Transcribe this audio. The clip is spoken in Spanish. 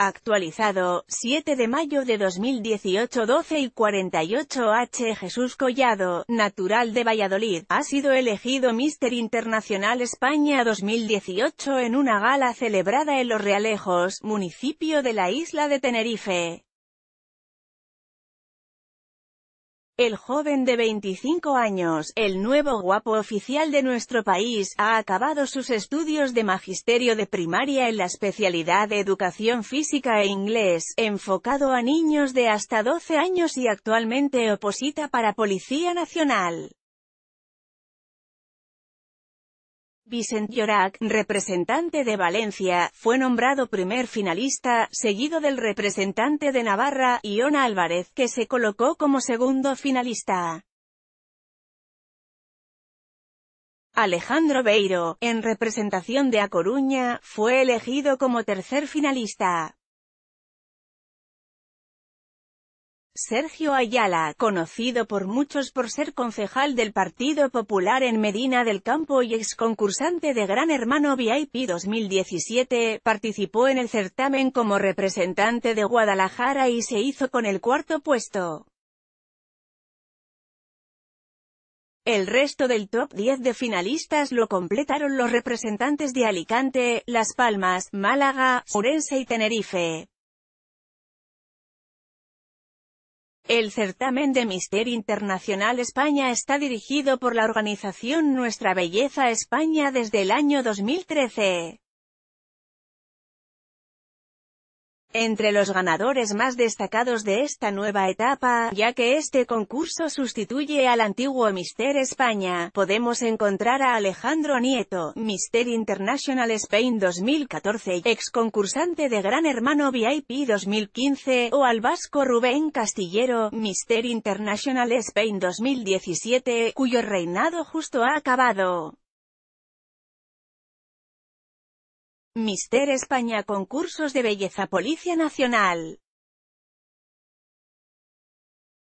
Actualizado, 7 de mayo de 2018 12 y 48 H. Jesús Collado, natural de Valladolid, ha sido elegido Mister Internacional España 2018 en una gala celebrada en Los Realejos, municipio de la isla de Tenerife. El joven de 25 años, el nuevo guapo oficial de nuestro país, ha acabado sus estudios de magisterio de primaria en la especialidad de educación física e inglés, enfocado a niños de hasta 12 años y actualmente oposita para Policía Nacional. Vicent Llorac, representante de Valencia, fue nombrado primer finalista, seguido del representante de Navarra, Iona Álvarez, que se colocó como segundo finalista. Alejandro Beiro, en representación de A Coruña, fue elegido como tercer finalista. Sergio Ayala, conocido por muchos por ser concejal del Partido Popular en Medina del Campo y ex concursante de Gran Hermano VIP 2017, participó en el certamen como representante de Guadalajara y se hizo con el cuarto puesto. El resto del top 10 de finalistas lo completaron los representantes de Alicante, Las Palmas, Málaga, Orense y Tenerife. El certamen de Mister Internacional España está dirigido por la organización Nuestra Belleza España desde el año 2013. entre los ganadores más destacados de esta nueva etapa, ya que este concurso sustituye al antiguo Mister España, podemos encontrar a Alejandro Nieto, Mister International Spain 2014, ex concursante de Gran Hermano VIP 2015, o al vasco Rubén Castillero, Mister International Spain 2017, cuyo reinado justo ha acabado. Mister España Concursos de Belleza Policía Nacional